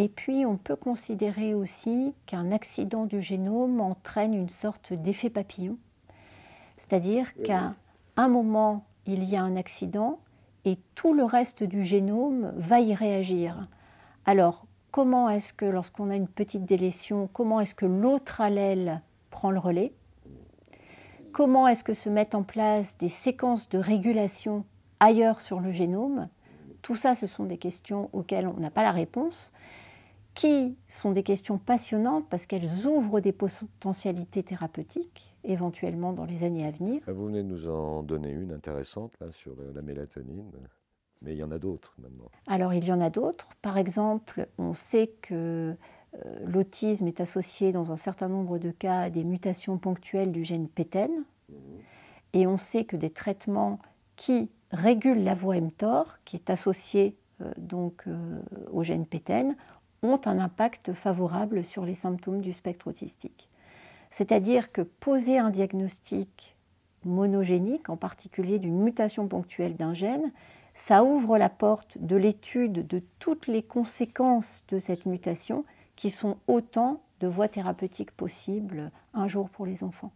Et puis, on peut considérer aussi qu'un accident du génome entraîne une sorte d'effet papillon. C'est-à-dire qu'à un moment, il y a un accident et tout le reste du génome va y réagir. Alors, comment est-ce que lorsqu'on a une petite délétion, comment est-ce que l'autre allèle prend le relais Comment est-ce que se mettent en place des séquences de régulation ailleurs sur le génome Tout ça, ce sont des questions auxquelles on n'a pas la réponse qui sont des questions passionnantes parce qu'elles ouvrent des potentialités thérapeutiques, éventuellement dans les années à venir. Ah, vous venez de nous en donner une intéressante là, sur la mélatonine, mais il y en a d'autres maintenant. Alors il y en a d'autres. Par exemple, on sait que euh, l'autisme est associé dans un certain nombre de cas à des mutations ponctuelles du gène PTEN. Mmh. Et on sait que des traitements qui régulent la voie mTOR, qui est associée euh, donc euh, au gène PTEN, ont un impact favorable sur les symptômes du spectre autistique. C'est-à-dire que poser un diagnostic monogénique, en particulier d'une mutation ponctuelle d'un gène, ça ouvre la porte de l'étude de toutes les conséquences de cette mutation qui sont autant de voies thérapeutiques possibles un jour pour les enfants.